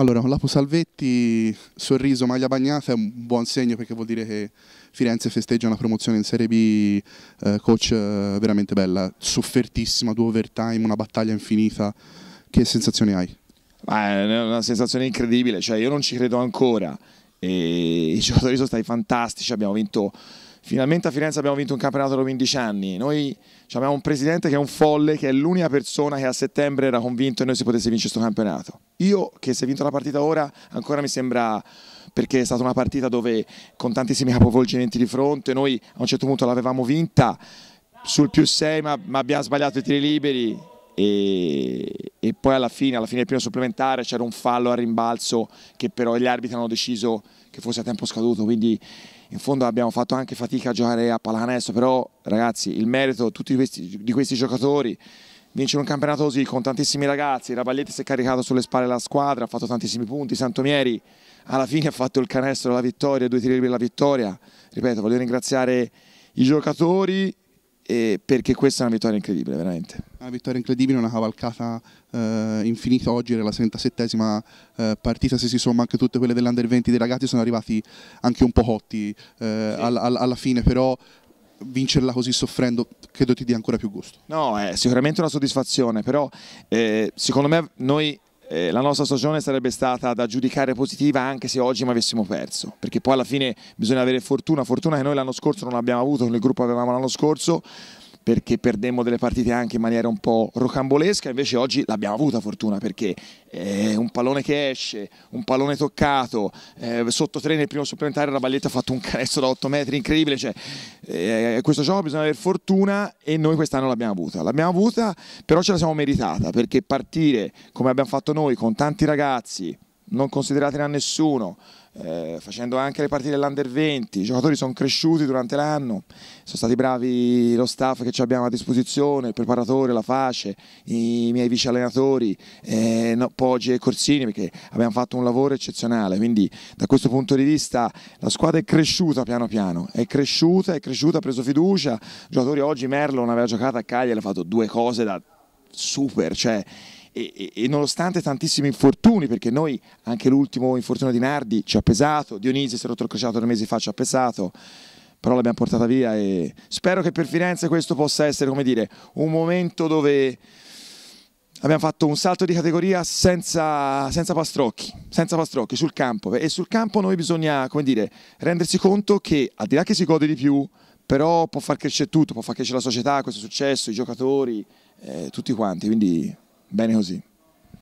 Allora, Lapo Salvetti, sorriso, maglia bagnata è un buon segno perché vuol dire che Firenze festeggia una promozione in Serie B, eh, coach eh, veramente bella, soffertissima, due overtime, una battaglia infinita. Che sensazione hai? Ma è una sensazione incredibile, cioè io non ci credo ancora. E I giocatori sono stati fantastici, abbiamo vinto Finalmente a Firenze abbiamo vinto un campionato da 15 anni. Noi abbiamo un presidente che è un folle, che è l'unica persona che a settembre era convinto che noi si potesse vincere questo campionato. Io, che se vinto la partita ora, ancora mi sembra perché è stata una partita dove con tantissimi capovolgimenti di fronte, noi a un certo punto l'avevamo vinta sul più 6 ma, ma abbiamo sbagliato i tiri liberi e, e poi alla fine, alla fine del primo supplementare c'era un fallo a rimbalzo che però gli arbitri hanno deciso che fosse a tempo scaduto, quindi in fondo abbiamo fatto anche fatica a giocare a pallacanestro, però ragazzi il merito tutti questi, di questi giocatori vincere un campionato così con tantissimi ragazzi, Rabaglietti si è caricato sulle spalle la squadra, ha fatto tantissimi punti, Santomieri alla fine ha fatto il canestro della vittoria, due tiri della vittoria, ripeto voglio ringraziare i giocatori eh, perché questa è una vittoria incredibile, veramente. Una vittoria incredibile, una cavalcata eh, infinita oggi, era la 37esima eh, partita, se si somma anche tutte quelle dell'Under 20 dei ragazzi sono arrivati anche un po' cotti eh, sì. all, alla fine, però vincerla così soffrendo credo ti dia ancora più gusto. No, è sicuramente una soddisfazione, però eh, secondo me noi eh, la nostra stagione sarebbe stata da giudicare positiva anche se oggi mi avessimo perso, perché poi alla fine bisogna avere fortuna, fortuna che noi l'anno scorso non abbiamo avuto, che il gruppo avevamo l'anno scorso, perché perdemmo delle partite anche in maniera un po' rocambolesca, invece oggi l'abbiamo avuta fortuna perché eh, un pallone che esce, un pallone toccato, eh, sotto tre nel primo supplementare Rabaglietta ha fatto un canestro da 8 metri incredibile, cioè, eh, questo gioco bisogna avere fortuna e noi quest'anno l'abbiamo avuta, l'abbiamo avuta però ce la siamo meritata perché partire come abbiamo fatto noi con tanti ragazzi, non considerati da nessuno, eh, facendo anche le partite dell'Under 20, i giocatori sono cresciuti durante l'anno, sono stati bravi lo staff che ci abbiamo a disposizione, il preparatore, la face, i miei vice allenatori, eh, Poggi e Corsini perché abbiamo fatto un lavoro eccezionale, quindi da questo punto di vista la squadra è cresciuta piano piano, è cresciuta, è cresciuta, ha preso fiducia, i giocatori oggi Merlo non aveva giocato a Cagliari, ha fatto due cose da super, cioè e, e, e, nonostante tantissimi infortuni, perché noi anche l'ultimo infortunio di Nardi ci ha pesato, Dionisi si è rotto il crociato due mesi fa, ci ha pesato, però l'abbiamo portata via e spero che per Firenze questo possa essere, come dire, un momento dove abbiamo fatto un salto di categoria senza, senza pastrocchi, senza pastrocchi sul campo e sul campo noi bisogna, come dire, rendersi conto che al di là che si gode di più, però può far crescere tutto, può far crescere la società, questo successo, i giocatori, eh, tutti quanti, quindi Bene così.